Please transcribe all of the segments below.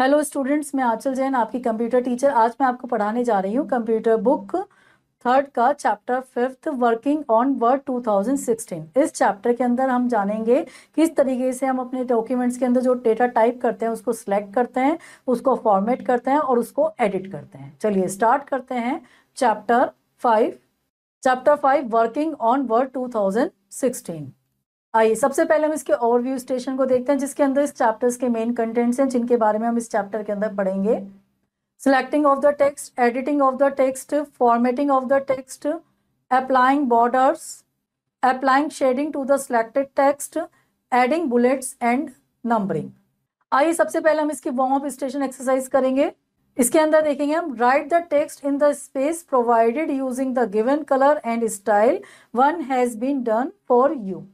Hello students मैं आंचल जैन आपकी computer teacher आज मैं आपको पढ़ाने जा रही हूँ कंप्यूटर बुक थर्ड का chapter fifth working on Word 2016 इस चैप्टर के अंदर हम जानेंगे किस तरीके से हम अपने डॉक्यूमेंट्स के अंदर जो डेटा टाइप करते हैं उसको सिलेक्ट करते हैं उसको फॉर्मेट करते हैं और उसको एडिट करते हैं चलिए स्टार्ट करते हैं chapter five chapter five working on Word two आइए सबसे पहले हम इसके ओवरव्यू स्टेशन को देखते हैं जिसके अंदर इस चैप्टर्स के मेन कंटेंट्स हैं जिनके बारे में हम इस चैप्टर के अंदर पढ़ेंगे selecting of the text editing of the text formatting of the text applying borders applying shading to the selected text adding bullets and numbering आइए सबसे पहले हम इसकी वॉर्म अप स्टेशन एक्सरसाइज करेंगे इसके अंदर देखेंगे हम write the text in the space provided using the given colour and style one has been done for you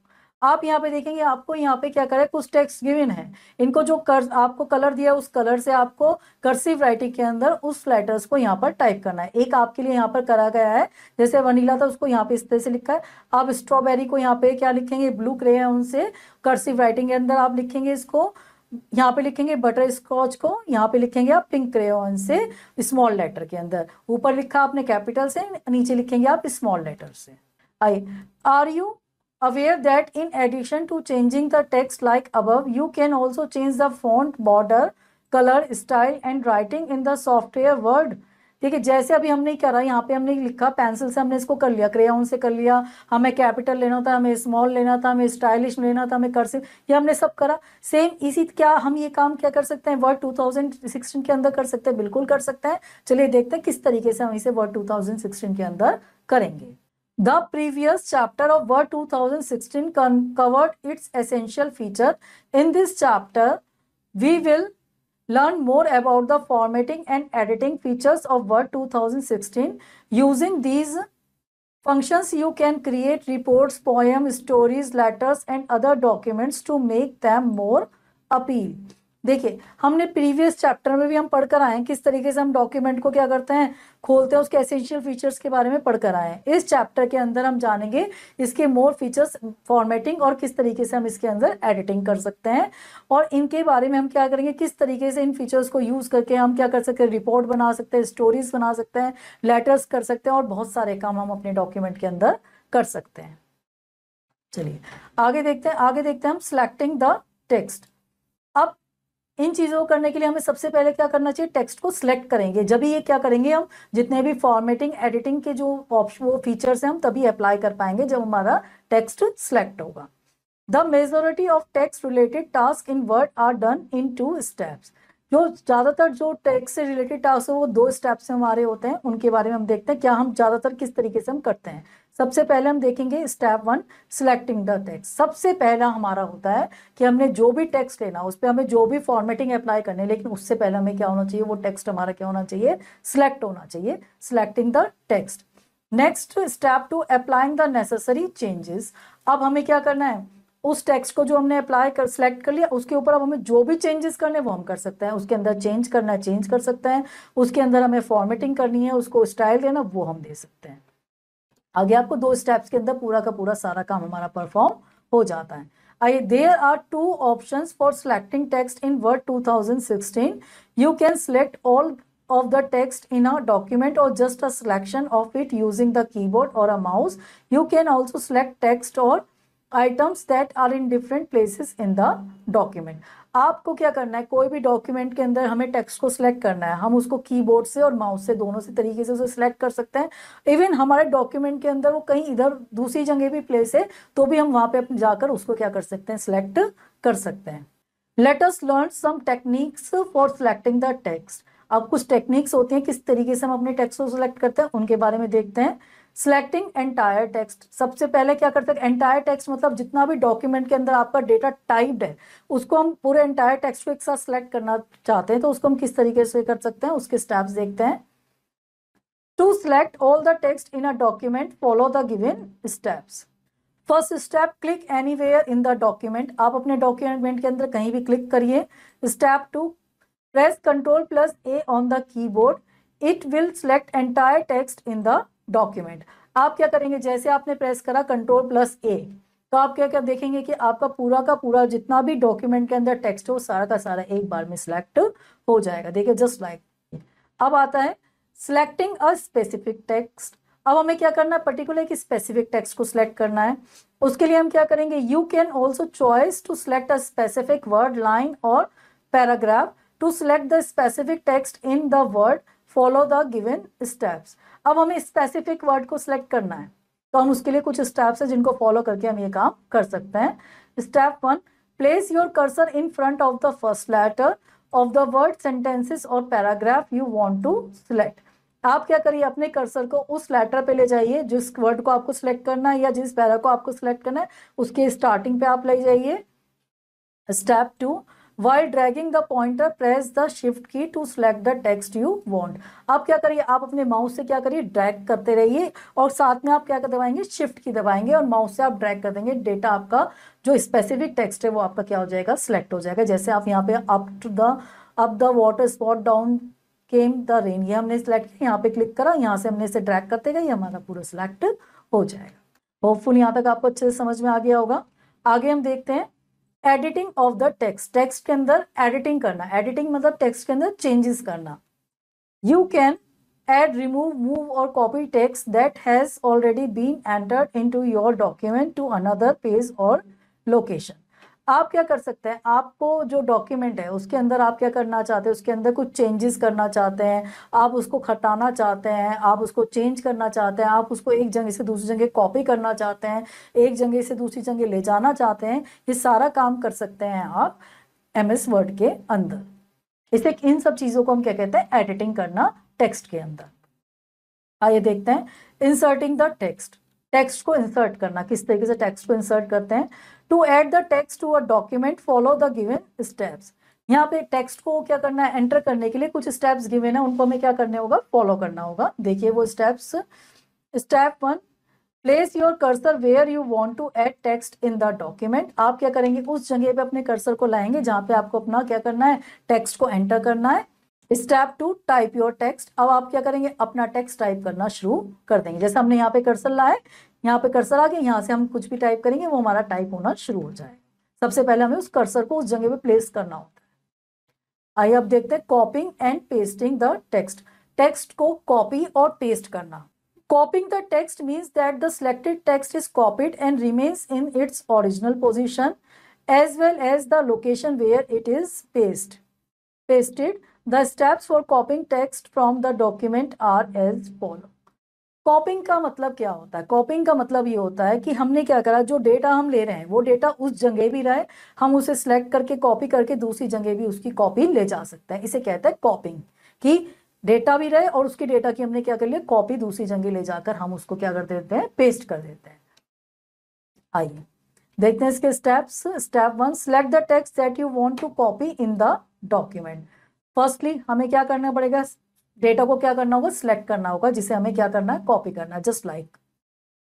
आप यहाँ पे देखेंगे आपको यहाँ पे क्या करें कुछ टेक्स्ट गिवन है इनको जो कर आपको कलर दिया उस कलर से आपको कर्सिव राइटिंग के अंदर उस लेटर्स को यहाँ पर टाइप करना है एक आपके लिए यहाँ पर करा गया है जैसे वनीला था उसको यहाँ पे इस तरह से लिखा है आप स्ट्रॉबेरी को यहाँ पे क्या लिखेंगे ब्लू क्रे है उनसे कर्सिव राइटिंग के अंदर आप लिखेंगे इसको यहाँ पे लिखेंगे बटर स्कॉच को यहाँ पे लिखेंगे आप पिंक क्रेन से स्मॉल लेटर के अंदर ऊपर लिखा आपने कैपिटल से नीचे लिखेंगे आप स्मॉल लेटर से I are you aware that in addition to changing the text like above you can also change the font border color style and writing in the software word ठीक है जैसे अभी हमने करा यहाँ पे हमने लिखा पेंसिल से हमने इसको कर लिया क्रेन से कर लिया हमें कैपिटल लेना था हमें स्मॉल लेना था हमें स्टाइलिश लेना था हमें कर्सिव ये हमने सब करा सेम इसी क्या हम ये काम क्या कर सकते हैं वर्ड 2016 के अंदर कर सकते हैं बिल्कुल कर सकते हैं चलिए देखते हैं किस तरीके से हम इसे वर्ड टू के अंदर करेंगे The previous chapter of Word 2016 covered its essential feature. In this chapter, we will learn more about the formatting and editing features of Word 2016. Using these functions, you can create reports, poems, stories, letters and other documents to make them more appealing. देखिए हमने previous chapter में भी हम पढ़कर आए हैं किस तरीके से हम डॉक्यूमेंट को क्या करते हैं खोलते हैं उसके एसेंशियल फीचर्स के बारे में पढ़कर आए हैं इस चैप्टर के अंदर हम जानेंगे इसके मोर फीचर्स फॉर्मेटिंग और किस तरीके से हम इसके अंदर एडिटिंग कर सकते हैं और इनके बारे में हम क्या करेंगे किस तरीके से इन फीचर्स को यूज़ करके हम क्या कर सकते हैं रिपोर्ट बना सकते हैं स्टोरीज बना सकते हैं लेटर्स कर सकते हैं और बहुत सारे काम हम अपने डॉक्यूमेंट के अंदर कर सकते हैं चलिए आगे देखते हैं आगे देखते हैं हम सिलेक्टिंग द टेक्स्ट अब इन चीज़ों को करने के लिए हमें सबसे पहले क्या करना चाहिए टेक्स्ट को सिलेक्ट करेंगे जब ये क्या करेंगे हम जितने भी फॉर्मेटिंग एडिटिंग के जो ऑप्शन वो फीचर्स हैं हम तभी अप्लाई कर पाएंगे जब हमारा टेक्स्ट सिलेक्ट होगा the majority of text related task in Word are done in two steps जो ज़्यादातर जो टैक्स से रिलेटेड टास्क है वो दो स्टेप से हमारे होते हैं उनके बारे में हम देखते हैं क्या हम ज़्यादातर किस तरीके से हम करते हैं सबसे पहले हम देखेंगे step one selecting the text सबसे पहला हमारा होता है कि हमने जो भी टैक्स लेना उस पर हमें जो भी फॉर्मेटिंग अप्लाई करने लेकिन उससे पहले हमें क्या होना चाहिए वो टेक्स्ट हमारा क्या होना चाहिए सिलेक्ट होना चाहिए selecting the text next step two applying the necessary changes अब हमें क्या करना है उस टेक्स्ट को जो हमने अप्लाई कर सिलेक्ट कर लिया उसके ऊपर अब हमें जो भी चेंजेस करने वो हम कर सकते हैं उसके अंदर चेंज करना चेंज कर सकते हैं उसके अंदर हमें फॉर्मेटिंग करनी है उसको स्टाइल देना वो हम दे सकते हैं आगे आपको दो स्टेप्स के अंदर पूरा का पूरा सारा काम हमारा परफॉर्म हो जाता है I there are two option for selecting text in Word sixteen you can select all of the text in a document or just a selection of it using the keyboard or a mouse. You can also select text or items that are in different places in the document आपको क्या करना है कोई भी document के अंदर हमें text को सिलेक्ट करना है हम उसको कीबोर्ड से और माउस से दोनों से तरीके से उसे सिलेक्ट कर सकते हैं इवन हमारे डॉक्यूमेंट के अंदर वो कहीं इधर दूसरी जगह भी प्लेस है तो भी हम वहां पे जाकर उसको क्या कर सकते हैं सिलेक्ट कर सकते हैं let us learn some techniques for selecting the text अब कुछ टेक्निक्स होती हैं किस तरीके से हम अपने टेक्स्ट को सिलेक्ट करते हैं उनके बारे में देखते हैं सिलेक्टिंग एंटायर टेक्स्ट सबसे पहले क्या करते हैं एंटायर टेक्स्ट मतलब जितना भी डॉक्यूमेंट के अंदर आपका डेटा टाइप्ड है उसको हम पूरे एंटायर टेक्स्ट को एक साथ सिलेक्ट करना चाहते हैं तो उसको हम किस तरीके से कर सकते हैं उसके स्टेप्स देखते हैं to select all the text in a document follow the given steps first step click any in the document आप अपने डॉक्यूमेंट के अंदर कहीं भी क्लिक करिए step two press control plus A on the keyboard it will select entire text in the document आप क्या करेंगे जैसे आपने प्रेस करा कंट्रोल प्लस ए तो आप क्या क्या देखेंगे कि आपका पूरा का पूरा जितना भी डॉक्यूमेंट के अंदर टेक्स्ट हो सारा का सारा एक बार में सिलेक्ट हो जाएगा देखिए जस्ट लाइक अब आता है सिलेक्टिंग अ स्पेसिफिक टेक्स्ट अब हमें क्या करना है पर्टिकुलर एक स्पेसिफिक टेक्स्ट को सिलेक्ट करना है उसके लिए हम क्या करेंगे you can also choice to select a specific word line और paragraph to select the specific text in the Word follow the given steps अब हमें स्पेसिफिक वर्ड को सिलेक्ट करना है तो हम उसके लिए कुछ स्टेप्स है जिनको फॉलो करके हम ये काम कर सकते हैं step one place your cursor in front of the first letter of the word sentences और paragraph you want to select आप क्या करिए अपने कर्सर को उस लेटर पे ले जाइए जिस वर्ड को आपको सिलेक्ट करना है या जिस पैरा को आपको सिलेक्ट करना है उसके स्टार्टिंग पे आप ले जाइए step two by dragging the pointer press the shift key to select the text you want आप क्या करिए आप अपने माउस से क्या करिए ड्रैग करते रहिए और साथ में आप क्या कर दबाएंगे शिफ्ट की दबाएंगे और माउस से आप ड्रैग कर देंगे डेटा आपका जो स्पेसिफिक टेक्स्ट है वो आपका क्या हो जाएगा सिलेक्ट हो जाएगा जैसे आप यहाँ पे up to the up the water spout down came the rain ये हमने सिलेक्ट किया यहाँ पे क्लिक करा यहाँ से हमने इसे ड्रैग करते गए हमारा पूरा सिलेक्ट हो जाएगा होपफुल यहाँ तक आपको अच्छे से समझ में आ गया होगा आगे हम देखते हैं editing of the text text के अंदर एडिटिंग करना एडिटिंग मतलब टेक्स्ट के अंदर चेंजेस करना you can add remove move और copy text that has already been entered into your document to another page और लोकेशन आप क्या कर सकते हैं आपको जो डॉक्यूमेंट है उसके अंदर आप क्या करना चाहते हैं उसके अंदर कुछ चेंजेस करना चाहते हैं आप उसको खटाना चाहते हैं आप उसको चेंज करना चाहते हैं आप उसको एक जगह से दूसरी जगह कॉपी करना चाहते हैं एक जगह से दूसरी जगह ले जाना चाहते हैं ये सारा काम कर सकते हैं आप एम एस वर्ड के अंदर इसे इन सब चीज़ों को हम क्या कहते हैं एडिटिंग करना टेक्स्ट के अंदर आइए देखते हैं इंसर्टिंग द टेक्स्ट टेक्स्ट को इंसर्ट करना किस तरीके से टेक्स्ट को इंसर्ट करते हैं to add the text to a document follow the given steps यहाँ पे टेक्स्ट को क्या करना है एंटर करने के लिए कुछ स्टेप्स गिवेन है उनको हमें क्या करने होगा फॉलो करना होगा देखिए वो steps step one place your cursor where you want to add text in the document आप क्या करेंगे उस जगह पे अपने कर्सर को लाएंगे जहां पे आपको अपना क्या करना है टेक्स्ट को एंटर करना है step two type your text अब आप क्या करेंगे अपना टेक्स्ट टाइप करना शुरू कर देंगे जैसे हमने यहाँ पे कर्सर लाए यहाँ पे कर्सर आ गया यहाँ से हम कुछ भी टाइप करेंगे वो हमारा टाइप होना शुरू हो जाए सबसे पहले हमें उस कर्सर को उस जगह पे प्लेस करना होता है आइए अब देखते हैं copying and pasting the text text को कॉपी और पेस्ट करना copying the text means that the selected text is copied and remains in its original position as well as the location where it is paste pasted the steps for copying text from the document are as follow copying का मतलब क्या होता है कॉपिंग का मतलब ये होता है कि हमने क्या करा जो डेटा हम ले रहे हैं वो डेटा उस जगह भी रहे हम उसे सिलेक्ट करके कॉपी करके दूसरी जगह भी उसकी कॉपी ले जा सकते हैं इसे कहते हैं कॉपिंग कि डेटा भी रहे और उसके डेटा की हमने क्या कर लिया कॉपी दूसरी जगह ले जाकर हम उसको क्या कर देते हैं पेस्ट कर देते हैं आइए देखते हैं इसके steps step one select the text that you want to copy in the document firstly हमें क्या करना पड़ेगा डेटा को क्या करना होगा सिलेक्ट करना होगा जिसे हमें क्या करना है कॉपी करना है जस्ट लाइक like.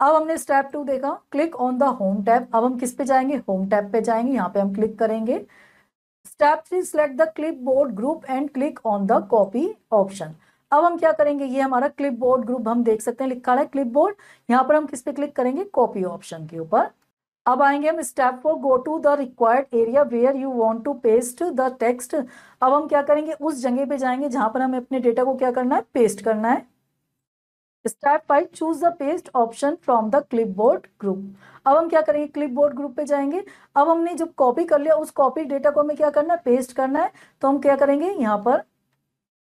अब हमने स्टेप टू देखा click on the home tab अब हम किस पे जाएंगे होम टैब पे जाएंगे यहाँ पे हम क्लिक करेंगे step three select the clipboard group and click on the copy option अब हम क्या करेंगे ये हमारा क्लिप बोर्ड ग्रुप हम देख सकते हैं लिखा है क्लिप बोर्ड यहाँ पर हम किस पे क्लिक करेंगे कॉपी ऑप्शन के ऊपर अब आएंगे हम step four go to the required area where you want to paste the text अब हम क्या करेंगे उस जगह पे जाएंगे जहां पर हमें अपने डेटा को क्या करना है पेस्ट करना है step five choose the paste option from the clipboard group अब हम क्या करेंगे क्लिपबोर्ड ग्रुप पे जाएंगे अब हमने जब कॉपी कर लिया उस कॉपी डेटा को हमें क्या करना है पेस्ट करना है तो हम क्या करेंगे यहाँ पर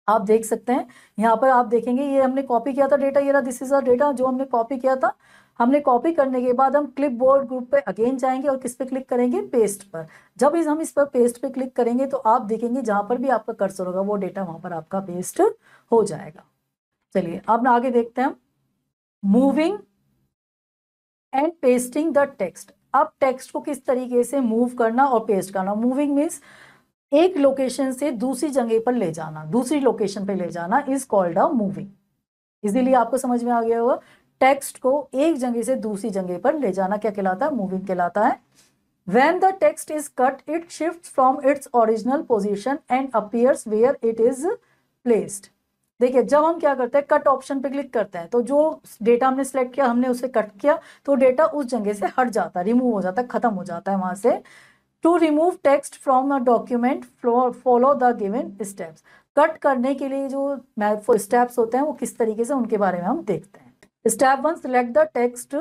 आप देख सकते हैं यहाँ पर आप देखेंगे ये हमने कॉपी किया था डेटा ये रहा दिस इज अ डेटा जो हमने कॉपी किया था हमने कॉपी करने के बाद हम क्लिप बोर्ड ग्रुप पे अगेन जाएंगे और किस पे क्लिक करेंगे पेस्ट पर जब इस हम इस पर पेस्ट पे क्लिक करेंगे तो आप देखेंगे जहां पर भी आपका कर्सर होगा वो डेटा वहां पर आपका पेस्ट हो जाएगा चलिए अब आगे देखते हैं moving and pasting the text अब टेक्स्ट को किस तरीके से मूव करना और पेस्ट करना मूविंग मीन्स एक लोकेशन से दूसरी जगह पर ले जाना दूसरी लोकेशन पर ले जाना इज कॉल्ड अ मूविंग इसीलिए आपको समझ में आ गया होगा टेक्स्ट को एक जगह से दूसरी जगह पर ले जाना क्या कहलाता है मूविंग कहलाता है when the text is cut it shift from its original position and appears where it is placed देखिए जब हम क्या करते हैं कट ऑप्शन पे क्लिक करते हैं तो जो डेटा हमने सेलेक्ट किया हमने उसे कट किया तो डेटा उस जगह से हट जाता है रिमूव हो जाता है खत्म हो जाता है वहां से to remove text from a document follow the given steps cut करने के लिए जो स्टेप्स होते हैं वो किस तरीके से उनके बारे में हम देखते हैं step one select the text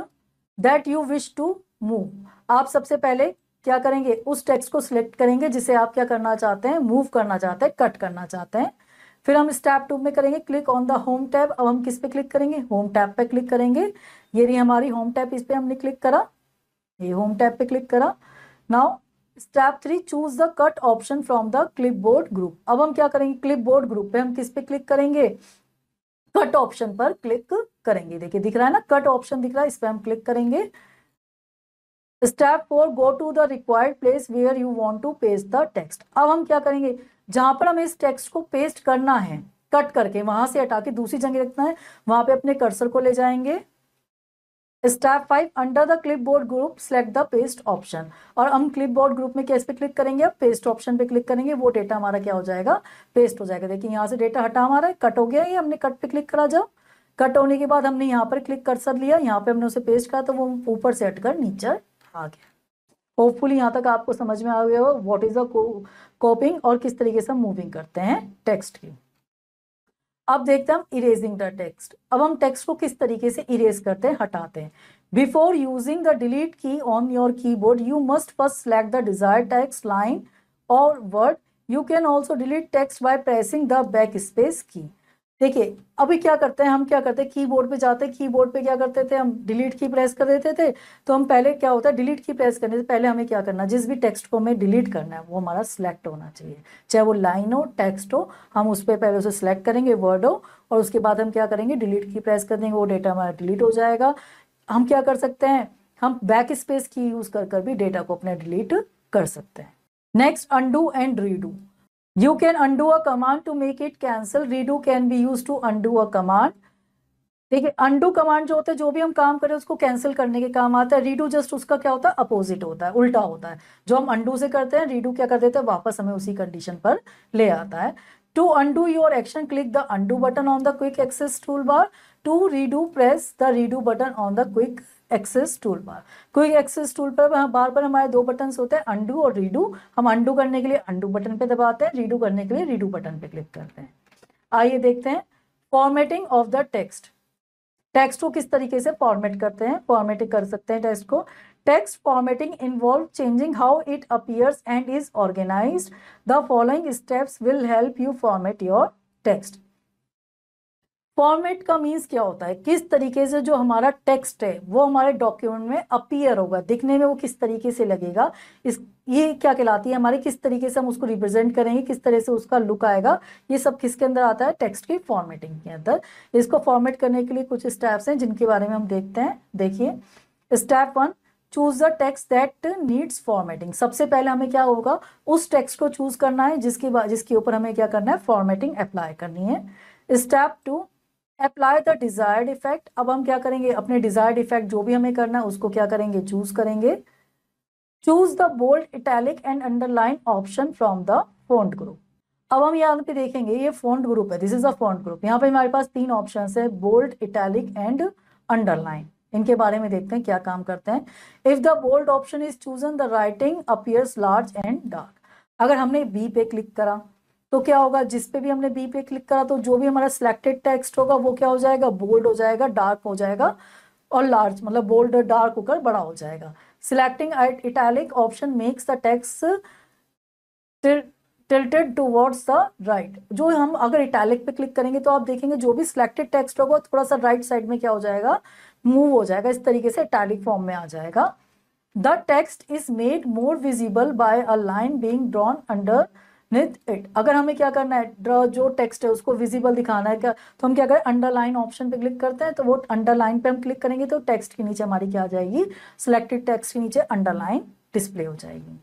that you wish to move आप सबसे पहले क्या करेंगे उस टेक्स्ट को सिलेक्ट करेंगे जिसे आप क्या करना चाहते हैं मूव करना चाहते हैं कट करना चाहते हैं फिर हम स्टेप टू में करेंगे click on the home tab अब हम किस पे क्लिक करेंगे होम टैब पे क्लिक करेंगे ये रही हमारी होम टैब इस पे हमने क्लिक करा ये होम टैब पे क्लिक करा now step three choose the cut option from the clipboard group अब हम क्या करेंगे क्लिप बोर्ड ग्रुप पे हम किस पे क्लिक करेंगे कट ऑप्शन पर क्लिक करेंगे देखिए दिख रहा है ना कट ऑप्शन दिख रहा है इस पर हम क्लिक करेंगे step four go to the required place where you want to paste the text अब हम क्या करेंगे जहां पर हमें इस टेक्स्ट को पेस्ट करना है कट करके वहां से हटा के दूसरी जगह रखना है वहां पे अपने कर्सर को ले जाएंगे step five under the clipboard group select the paste option और हम क्लिप बोर्ड ग्रुप में कैसे क्लिक करेंगे अब पेस्ट ऑप्शन पे क्लिक करेंगे वो डेटा हमारा क्या हो जाएगा पेस्ट हो जाएगा देखिए यहाँ से डेटा हटा हमारा कट हो गया ये हमने कट पे क्लिक करा जाओ कट होने के बाद हमने यहाँ पर क्लिक कर्सर लिया यहाँ पे हमने उसे पेस्ट कहा तो वो ऊपर से हटकर नीचे आ गया होपफुली यहाँ तक आपको समझ में आ गया हो व्हाट इज अ कॉपिंग और किस तरीके से हम मूविंग करते हैं टेक्स्ट की अब देखते हैं हम इरेजिंग द टेक्स्ट अब हम टेक्स्ट को किस तरीके से इरेज करते हैं हटाते हैं before using the delete key on your keyboard you must first select the desire text line और word you can also delete text by pressing the backspace key देखिए अभी क्या करते हैं हम क्या करते हैं कीबोर्ड पे जाते हैं कीबोर्ड पे क्या करते थे हम डिलीट की प्रेस कर देते थे तो हम पहले क्या होता है डिलीट की प्रेस करने से पहले हमें क्या करना है जिस भी टेक्स्ट को हमें डिलीट करना है वो हमारा सिलेक्ट होना चाहिए चाहे वो लाइन हो टेक्स्ट हो हम उस पर पहले उसे सिलेक्ट करेंगे वर्ड हो और उसके बाद हम क्या करेंगे डिलीट की प्रेस कर देंगे वो डेटा हमारा डिलीट हो जाएगा हम क्या कर सकते हैं हम बैक स्पेस की यूज़ कर कर भी डेटा को अपना डिलीट कर सकते हैं next undo and redo You can undo a command to make it cancel. Redo can be used to undo a command. ठीक है अंडू कमांड जो होता है जो भी हम काम करें उसको कैंसिल करने के काम आता है रीडू जस्ट उसका क्या होता है अपोजिट होता है उल्टा होता है जो हम अंडू से करते हैं रीडू क्या कर देते हैं वापस हमें उसी कंडीशन पर ले आता है to undo your action click the undo button on the quick access toolbar to redo press the redo button on the quick access toolbar quick access tool पर बार बार हमारे दो बटन होते हैं अंडू और redo हम undo करने के लिए अंडू बटन पे दबाते हैं रीडू करने के लिए रीडू बटन पे क्लिक करते हैं आइए देखते हैं formatting of the text text को किस तरीके से फॉर्मेट करते हैं फॉर्मेटिंग कर सकते हैं टेक्स्ट को text formatting involve changing how it appears and is organise the following steps will help you format your text format का मीन्स क्या होता है किस तरीके से जो हमारा टेक्स्ट है वो हमारे डॉक्यूमेंट में अपीयर होगा दिखने में वो किस तरीके से लगेगा इस ये क्या कहलाती है हमारे किस तरीके से हम उसको रिप्रेजेंट करेंगे किस तरह से उसका लुक आएगा ये सब किसके अंदर आता है टेक्स्ट की फॉर्मेटिंग के अंदर इसको फॉर्मेट करने के लिए कुछ स्टेप्स हैं जिनके बारे में हम देखते हैं देखिए step one choose the text that needs formatting सबसे पहले हमें क्या होगा उस टेक्स्ट को चूज करना है जिसके जिसके ऊपर हमें क्या करना है फॉर्मेटिंग अप्लाई करनी है step two apply the desired effect अब हम क्या करेंगे अपने डिजायर्ड इफेक्ट जो भी हमें करना है उसको क्या करेंगे चूज करेंगे choose the bold italic and underline option from the font group अब हम यहाँ पे देखेंगे ये फोन्ट ग्रुप है this is a font group यहाँ पे हमारे पास तीन ऑप्शन है बोल्ड इटैलिक एंड अंडरलाइन इनके बारे में देखते हैं क्या काम करते हैं if the bold option is chosen the writing appears large and dark अगर हमने बी पे क्लिक करा तो क्या होगा जिस पे भी हमने बी पे क्लिक करा तो जो भी हमारा सिलेक्टेड टेक्स्ट होगा वो क्या हो जाएगा बोल्ड हो जाएगा डार्क हो जाएगा और लार्ज मतलब बोल्ड डार्क होकर बड़ा हो जाएगा selecting italic option makes the text tilted towards the right जो हम अगर इटैलिक पे क्लिक करेंगे तो आप देखेंगे जो भी सिलेक्टेड टेक्स्ट होगा थोड़ा सा राइट right साइड में क्या हो जाएगा मूव हो जाएगा इस तरीके से इटैलिक फॉर्म में आ जाएगा the text is made more visible by a line being drawn underneath it अगर हमें क्या करना है ड्रॉ जो टेक्स्ट है उसको विजिबल दिखाना है क्या तो हम क्या करें अंडरलाइन ऑप्शन पे क्लिक करते हैं तो वो अंडरलाइन पे हम क्लिक करेंगे तो टेक्स्ट के नीचे हमारी क्या आ जाएगी सिलेक्टेड टेक्स्ट के नीचे अंडरलाइन डिस्प्ले हो जाएगी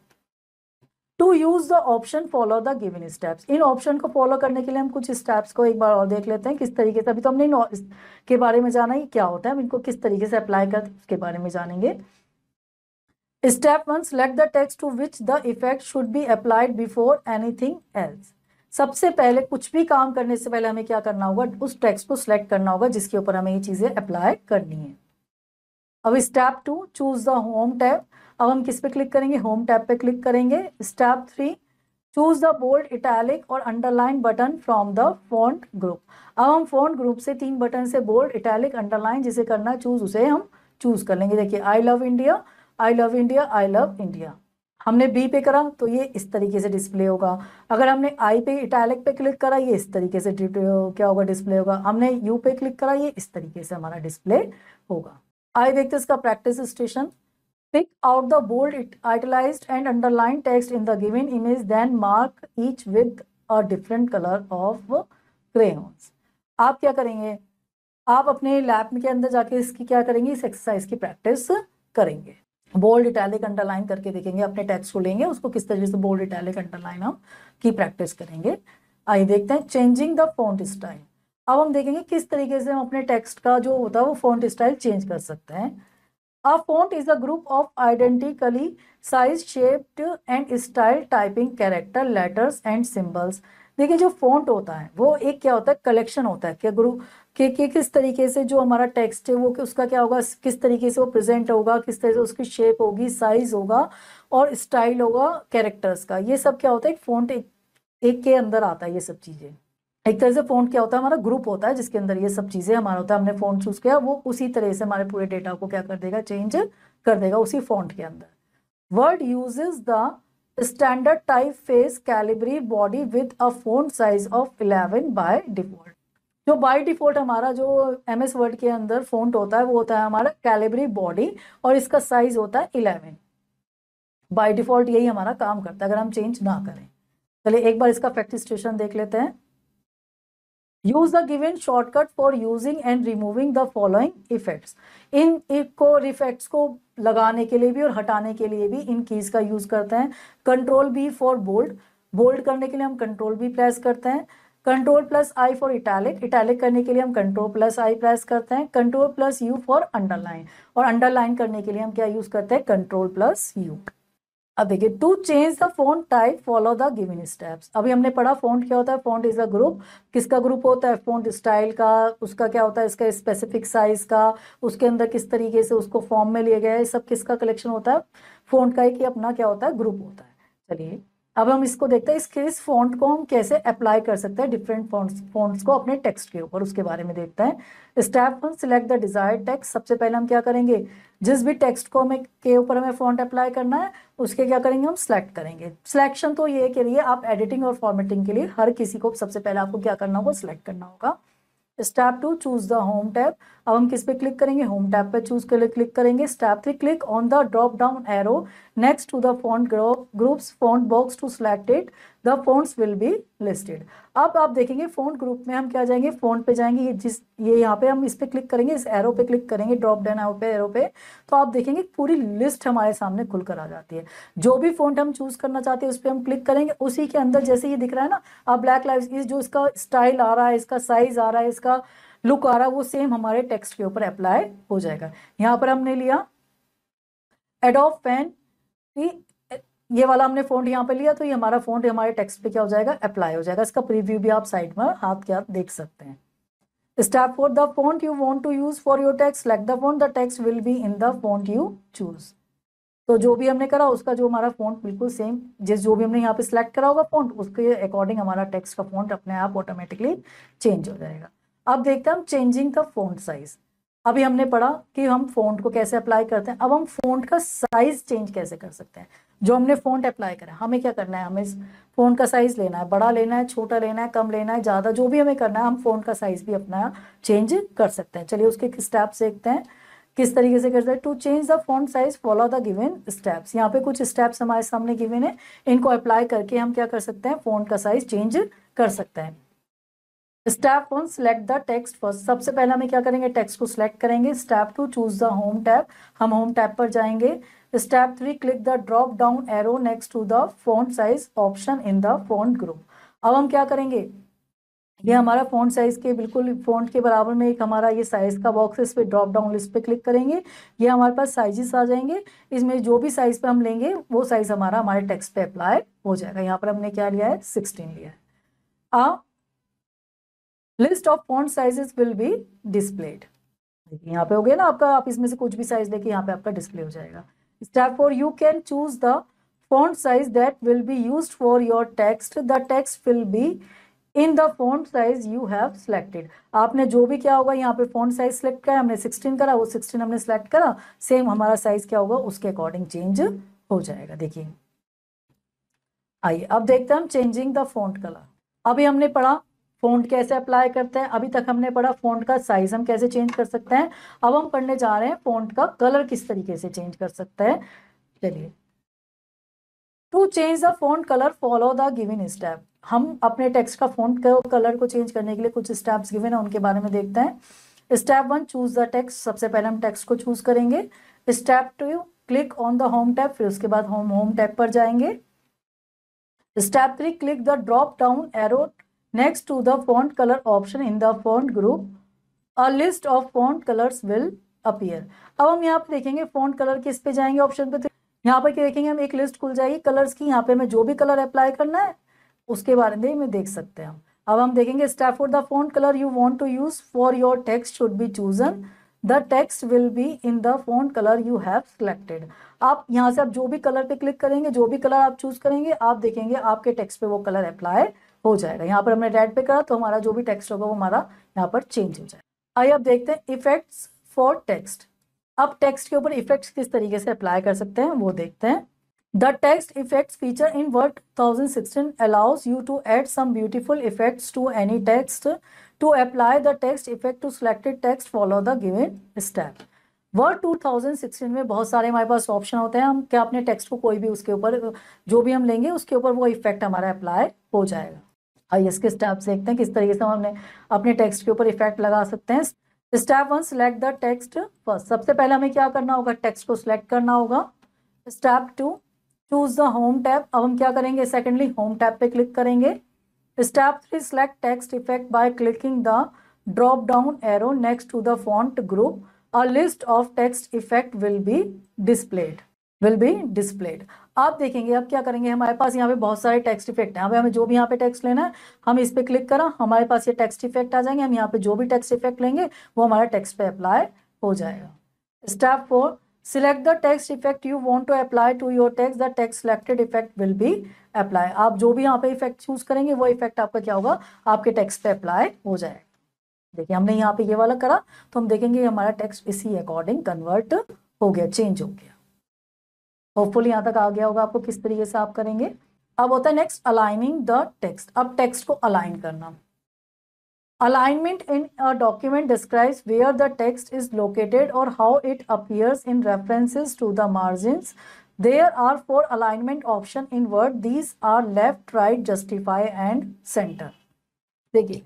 to use the option follow the given steps in option को फॉलो करने के लिए हम कुछ स्टेप्स को एक बार और देख लेते हैं किस तरीके से अभी तो हमने इन के बारे में जाना है क्या होता है हम इनको किस तरीके से अप्लाई करते हैं उसके बारे में जानेंगे step one select the text to which the effect should be applied before anything else सबसे पहले कुछ भी काम करने से पहले हमें क्या करना होगा उस टेक्स्ट को सिलेक्ट करना होगा जिसके ऊपर हमें ये चीज़ें अप्लाई करनी है अब step two choose the home tab अब हम किस पे क्लिक करेंगे होम टैब पे क्लिक करेंगे step three choose the bold italic और underline button from the font group अब हम फॉन्ट ग्रुप से तीन बटन से बोल्ड इटैलिक अंडरलाइन जिसे करना चूज उसे हम चूज कर लेंगे देखिए I love India I love India I love India हमने बी पे करा तो ये इस तरीके से डिस्प्ले होगा अगर हमने आई पे इटैलिक पे क्लिक करा ये इस तरीके से क्या होगा डिस्प्ले होगा हमने यू पे क्लिक करा ये इस तरीके से हमारा डिस्प्ले होगा आई देखते इसका practice station pick out the bold italicize and underline text in the given image then mark each with a different colour of crayons आप क्या करेंगे आप अपने लैब के अंदर जाके इसकी क्या करेंगे इस एक्सरसाइज की प्रैक्टिस करेंगे बोल्ड इटैलिक अंडरलाइन करके देखेंगे अपने टेक्स्ट को लेंगे उसको किस तरीके से बोल्ड इटैलिक अंडरलाइन हम की प्रैक्टिस करेंगे आइए देखते हैं चेंजिंग द फॉन्ट स्टाइल अब हम देखेंगे किस तरीके से हम अपने टेक्स्ट का जो होता है वो फॉन्ट स्टाइल चेंज कर सकते हैं a font is a group of identically size shaped and style typing character letters and symbols देखिए जो फॉन्ट होता है वो एक क्या होता है कलेक्शन होता है क्या ग्रुप कि, कि किस तरीके से जो हमारा टेक्स्ट है वो कि उसका क्या होगा किस तरीके से वो प्रेजेंट होगा किस तरह से उसकी शेप होगी साइज होगा और स्टाइल होगा कैरेक्टर्स का ये सब क्या होता है एक फोन एक, एक के अंदर आता है ये सब चीज़ें एक तरह से फोन क्या होता है हमारा ग्रुप होता है जिसके अंदर ये सब चीज़ें हमारा होता है हमने फोन चूज किया वो उसी तरह से हमारे पूरे डेटा को क्या कर देगा चेंज कर देगा उसी फॉन्ट के अंदर Word uses the standard type face Calibri body with a font size of eleven by default जो बाय डिफॉल्ट हमारा जो एम एस वर्ड के अंदर फोन होता है वो होता है हमारा कैलिबरी बॉडी और इसका साइज होता है इलेवन बाय डिफॉल्ट यही हमारा काम करता है अगर हम चेंज ना करें चलिए एक बार इसका फैक्ट्री स्टेशन देख लेते हैं use the given shortcut for using and removing the following effects in को इफेक्ट्स को लगाने के लिए भी और हटाने के लिए भी इन कीज का यूज करते हैं control B for bold bold करने के लिए हम कंट्रोल भी प्रेस करते हैं control plus I for italic italic करने के लिए हम कंट्रोल प्लस आई प्रेस करते हैं control plus U for underline और अंडरलाइन करने के लिए हम क्या यूज़ करते हैं कंट्रोल प्लस यू अब देखिए to change the font type follow the given steps अभी हमने पढ़ा फोन क्या होता है फोन इज अ ग्रुप किसका ग्रुप होता है फोन स्टाइल का उसका क्या होता है इसका स्पेसिफिक साइज का उसके अंदर किस तरीके से उसको फॉर्म में लिया गया है सब किसका कलेक्शन होता है फोन का एक अपना क्या होता है ग्रुप होता है चलिए अब हम इसको देखते हैं इसके इस फॉन्ट को हम कैसे अप्लाई कर सकते हैं डिफरेंट फॉन्ट्स फॉन्ट्स को अपने टेक्स्ट के ऊपर उसके बारे में देखते हैं step one select the desire text सबसे पहले हम क्या करेंगे जिस भी टेक्स्ट को हमें के ऊपर हमें फॉन्ट अप्लाई करना है उसके क्या करेंगे हम सिलेक्ट करेंगे सिलेक्शन तो ये के लिए आप एडिटिंग और फॉर्मेटिंग के लिए हर किसी को सबसे पहले आपको क्या करना होगा सिलेक्ट करना होगा step two choose the home tab अब हम किस पे क्लिक करेंगे होम टैब पे चूज के लिए क्लिक करेंगे step three click on the drop down arrow next to the font groups font box to select it the fonts will be listed अब आप देखेंगे फ़ॉन्ट ग्रुप में हम क्या जाएंगे फ़ॉन्ट पे जाएंगे ये जिस ये यहाँ पे हम इस पर क्लिक करेंगे इस एरो पे क्लिक करेंगे ड्रॉप डाउन एरो पे एरो पे तो आप देखेंगे पूरी लिस्ट हमारे सामने खुलकर आ जाती है जो भी फॉन्ट हम चूज करना चाहते हैं उस पर हम क्लिक करेंगे उसी के अंदर जैसे ये दिख रहा है ना अब ब्लैक लाइव इस जो इसका स्टाइल आ रहा है इसका साइज आ रहा है इसका लुक आ रहा है वो सेम हमारे टेक्स्ट के ऊपर अप्लाई हो जाएगा यहाँ पर हमने लिया एडोफ पेन कि ये वाला हमने फोन यहाँ पे लिया तो ये हमारा फोन हमारे टेक्स्ट पे क्या हो जाएगा अप्लाई हो जाएगा इसका प्रीव्यू भी आप साइड में हाथ के हाथ देख सकते हैं step four the font you want to use for your text like the font the text will be in the font you choose तो जो भी हमने करा उसका जो हमारा फोन बिल्कुल सेम जिस जो भी हमने यहाँ पे सिलेक्ट करा होगा फोन उसके अकॉर्डिंग हमारा टेक्स्ट का फोन अपने आप ऑटोमेटिकली चेंज हो जाएगा अब देखते हैं हम चेंजिंग द फोन साइज अभी हमने पढ़ा कि हम फोन्ट को कैसे अप्लाई करते हैं अब हम फोन्ट का साइज़ चेंज कैसे कर सकते हैं जो हमने फोन्ट अप्लाई करा है हमें क्या करना है हमें फोन का साइज़ लेना है बड़ा लेना है छोटा लेना है कम लेना है ज़्यादा जो भी हमें करना है हम फोन का साइज़ भी अपना चेंज कर सकते हैं चलिए उसके स्टेप्स देखते हैं किस तरीके से करते हैं to change the font size follow the given steps यहाँ पे कुछ स्टेप्स हमारे सामने गिवन है इनको अप्लाई करके हम क्या कर सकते हैं फ़ोन का साइज चेंज कर सकते हैं step one select the text first सबसे पहले हमें क्या करेंगे टेक्स्ट को सिलेक्ट करेंगे step two choose the home tab हम होम टैब पर जाएंगे step three click the drop down arrow next to the font size option in the font group अब हम क्या करेंगे ये हमारा फॉन्ट साइज के बिल्कुल फॉन्ट के बराबर में एक हमारा ये साइज का बॉक्स है इस पर ड्रॉप डाउन लिस्ट पे क्लिक करेंगे ये हमारे पास साइजेस आ जाएंगे इसमें जो भी साइज पे हम लेंगे वो साइज हमारा हमारे टेक्स्ट पे अप्लाई हो जाएगा यहाँ पर हमने क्या लिया है सिक्सटीन लिया है अब list of font sizes will be displayed यहाँ पे हो गया ना आपका आप इसमें से कुछ भी साइज लेके यहाँ पे आपका डिस्प्ले हो जाएगा step four you can choose the font size that will be use for your text the text will be in the font size you have selected आपने जो भी क्या होगा यहाँ पे फॉन्ट साइज select किया हमने 16 करा वो 16 हमने select करा सेम हमारा साइज क्या होगा उसके अकॉर्डिंग चेंज हो जाएगा देखिए आइए अब देखते हैं हम चेंजिंग द फॉन्ट कलर अभी हमने पढ़ा फ़ॉन्ट कैसे अप्लाई करते हैं अभी तक हमने पढ़ा फ़ॉन्ट का साइज़ हम कैसे चेंज कर सकते हैं अब हम पढ़ने जा रहे हैं फ़ॉन्ट का कलर किस तरीके से चेंज कर सकते हैं चलिए to change the font colour follow the given step हम अपने टेक्स्ट का फ़ॉन्ट कलर को चेंज करने के लिए कुछ स्टेप्स गिवन है उनके बारे में देखते हैं step one choose the text सबसे पहले हम टेक्स्ट को चूज़ करेंगे step two click on the home tab फिर उसके बाद होम होम टैब पर जाएंगे step three click the drop down arrow Next to the font color option in the font group, a list of font colors will appear. अब हम यहाँ पे देखेंगे font color किस पे जाएंगे ऑप्शन पे तो यहाँ पर देखेंगे हम एक लिस्ट खुल जाएगी कलर्स की यहाँ पे हमें जो भी कलर अप्लाई करना है उसके बारे में में देख सकते हैं अब हम देखेंगे step the font colour you want to use for your text should be chosen the text will be in the font colour you have selected आप यहाँ से आप जो भी कलर पे क्लिक करेंगे जो भी कलर आप चूज करेंगे आप देखेंगे आपके टेक्स्ट पे वो कलर अप्लाई हो जाएगा यहाँ पर हमने रेड पे करा तो हमारा जो भी टेक्स्ट होगा वो हमारा यहाँ पर चेंज हो जाएगा आइए अब देखते हैं इफेक्ट्स फॉर टेक्स्ट अब टेक्स्ट के ऊपर इफेक्ट्स किस तरीके से अप्लाई कर सकते हैं वो देखते हैं the The text feature in Word thousand sixteen allows you to add some beautiful effect to any text to apply the text effect to selected text follow the given step Word 2016 में बहुत सारे हमारे पास option होते हैं हम क्या अपने टेक्स्ट को कोई भी उसके ऊपर जो भी हम लेंगे उसके ऊपर वो इफेक्ट हमारा अप्लाई हो जाएगा आई एस के स्टेप देखते हैं किस तरीके से हम हमने अपने टेक्स्ट के ऊपर इफेक्ट लगा सकते हैं step one select the text first सबसे पहले हमें क्या करना होगा टेक्स्ट को सिलेक्ट करना होगा step two choose the home tab अब हम क्या करेंगे सेकेंडली होम टैब पे क्लिक करेंगे step three select text effect by clicking the drop down arrow next to the font group a list of text effect will be displayed will be displayed आप देखेंगे अब क्या करेंगे हमारे पास यहाँ पे बहुत सारे टेक्स्ट इफेक्ट हैं अब हमें जो भी यहाँ पे टेक्स्ट लेना है हम इस पर क्लिक करा हमारे पास ये टेक्स्ट इफेक्ट आ जाएंगे हम यहाँ पे जो भी टेक्स्ट इफेक्ट लेंगे वो हमारे टेक्स्ट पे अप्लाई हो जाएगा step four select the text effect you want to apply to your text the text selected effect will be apply आप जो भी यहाँ पे इफेक्ट चूज करेंगे वो इफेक्ट आपका क्या होगा आपके टेक्स्ट पे अप्लाई हो जाएगा देखिए हमने यहाँ पे ये वाला करा तो हम देखेंगे हमारा टेक्स्ट इसी अकॉर्डिंग कन्वर्ट हो गया चेंज हो गया होपफुल यहाँ तक आ गया होगा आपको किस तरीके से आप करेंगे अब होता है नेक्स्ट अलाइनिंग द टेक्स्ट अब टेक्स्ट को अलाइन करना alignment in a document describes where the text is located और how it appears in references to the margin there are four alignment option in Word these are left right justify and centre देखिए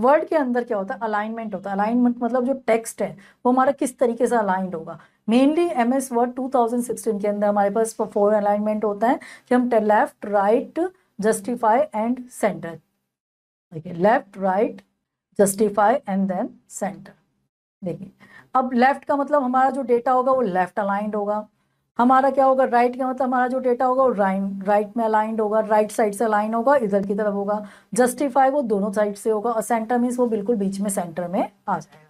Word के अंदर क्या होता है alignment होता है alignment मतलब जो टेक्स्ट है वो हमारा किस तरीके से अलाइंड होगा mainly M S Word two thousand sixteen के अंदर हमारे पास फोर अलाइनमेंट होता है कि हम left right justify and centre देखिए left right justify and then centre देखिए अब लेफ्ट का मतलब हमारा जो डेटा होगा वो लेफ्ट अलाइंड होगा हमारा क्या होगा राइट right का मतलब हमारा जो डेटा होगा वो राइट राइट में अलाइंड होगा राइट साइड से अलाइन होगा इधर की तरफ होगा जस्टिफाई वो दोनों साइड से होगा और सेंटर मीन्स वो बिल्कुल बीच में सेंटर में आ जाएगा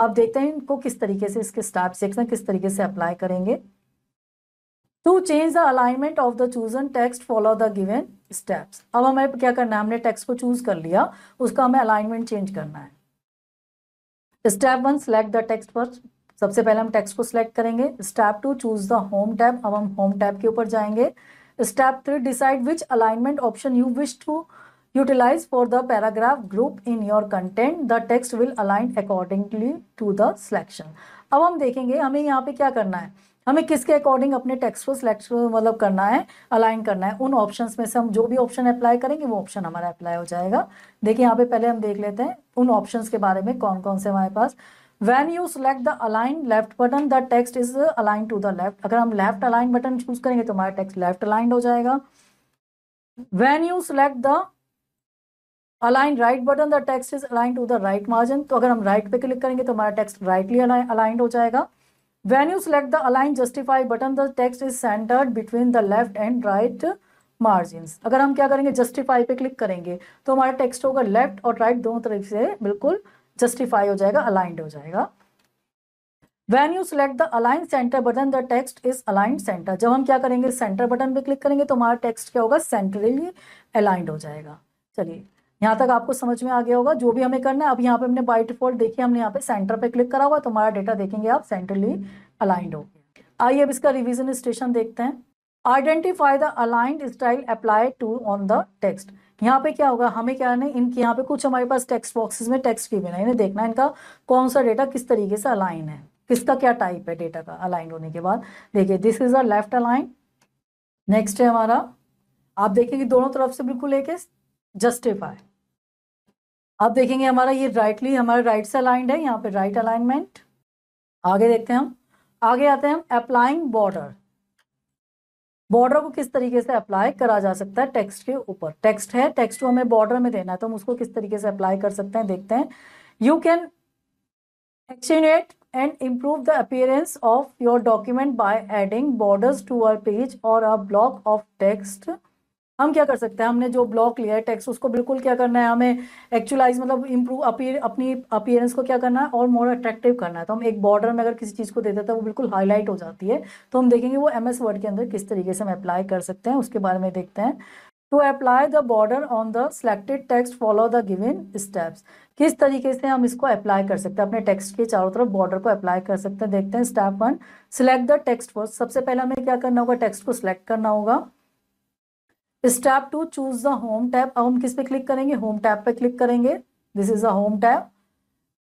अब देखते हैं इनको किस तरीके से इसके स्टाफ सेक्शन किस तरीके से अप्लाई करेंगे to change the alignment of the chosen text follow the given steps अब हमें क्या करना है हमने टेक्स्ट को चूज कर लिया उसका हमें अलाइनमेंट चेंज करना है step one select the text first सबसे पहले हम टेक्स्ट को सिलेक्ट करेंगे step two choose the home tab अब हम होम टैब के ऊपर जाएंगे step three decide which alignment option you wish to utilize for the paragraph group in your content the text will align accordingly to the selection अब हम देखेंगे हमें यहाँ पे क्या करना है हमें किसके अकॉर्डिंग अपने टेक्स्ट को सिलेक्ट मतलब करना है अलाइन करना है उन ऑप्शंस में से हम जो भी ऑप्शन अप्लाई करेंगे वो ऑप्शन हमारा अप्लाई हो जाएगा देखिए यहाँ पे पहले हम देख लेते हैं उन ऑप्शंस के बारे में कौन कौन से हमारे पास when you select the align left button the text is align to the left अगर हम लेफ्ट अलाइन बटन चूज करेंगे तो हमारा टेक्स्ट लेफ्ट अलाइंड हो जाएगा when you select the align right button the text is align to the right margin तो अगर हम राइट right पे क्लिक करेंगे तो हमारा टेक्स्ट राइटली अलाइंड हो जाएगा when you select the align justify button the text is centred between the left and right margin अगर हम क्या करेंगे जस्टिफाई पे क्लिक करेंगे तो हमारा टेक्स्ट होगा लेफ्ट और राइट right दोनों तरफ से बिल्कुल जस्टिफाई हो जाएगा अलाइंड हो जाएगा when you select the align centre button the text is align centre जब हम क्या करेंगे सेंटर बटन पे क्लिक करेंगे तो हमारा टेक्स्ट क्या होगा सेंटरली अलाइंड हो जाएगा चलिए यहाँ तक आपको समझ में आ गया होगा जो भी हमें करना है अब यहाँ पे हमने बाई डिफॉल्ट देखिए हमने यहाँ पे सेंटर पे क्लिक करा हुआ तो हमारा डेटा देखेंगे आप सेंट्रली अलाइंड हो गया आइए अब इसका रिविजन स्टेशन देखते हैं identify the aligned style apply to on the text यहाँ पे क्या होगा हमें क्या है इनके यहाँ पे कुछ हमारे पास टेक्स्ट बॉक्सेस में टेक्स्ट फीमेल है इन्हें देखना है इनका कौन सा डेटा किस तरीके से अलाइन है किसका क्या टाइप है डेटा का अलाइन होने के बाद देखिए this is a left align next है हमारा आप देखेंगे दोनों तरफ से बिल्कुल एक जस्टिफाई अब देखेंगे हमारा ये राइटली हमारा राइट से अलाइंड है यहाँ पे राइट अलाइनमेंट आगे देखते हैं हम आगे आते हैं हम अप्लाइंग बॉर्डर बॉर्डर को किस तरीके से अप्लाई करा जा सकता है टेक्स्ट के ऊपर टेक्स्ट है टेक्स्ट को हमें बॉर्डर में देना है तो हम उसको किस तरीके से अप्लाई कर सकते हैं देखते हैं you can accentuate and improve the appearance of your document by adding border to your page or a block of text हम क्या कर सकते हैं हमने जो ब्लॉक लिया है टैक्स उसको बिल्कुल क्या करना है हमें एक्चुअलाइज मतलब इम्प्रूव अपीयर अपनी अपीयरेंस को क्या करना है और मोर अट्रैक्टिव करना है तो हम एक बॉर्डर में अगर किसी चीज़ को दे देते हैं तो वो बिल्कुल हाईलाइट हो जाती है तो हम देखेंगे वो एम एस वर्ड के अंदर किस तरीके से हम अप्लाई कर सकते हैं उसके बारे में देखते हैं to apply the border on the selected text follow the given steps किस तरीके से हम इसको अप्लाई कर सकते हैं अपने टेक्स्ट के चारों तरफ बॉर्डर को अप्लाई कर सकते हैं देखते हैं step one select the text first सबसे पहले हमें क्या करना होगा टेक्स्ट को सिलेक्ट करना होगा step two choose the home tab अब हम किस पे क्लिक करेंगे होम टैप पे क्लिक करेंगे this is a home tab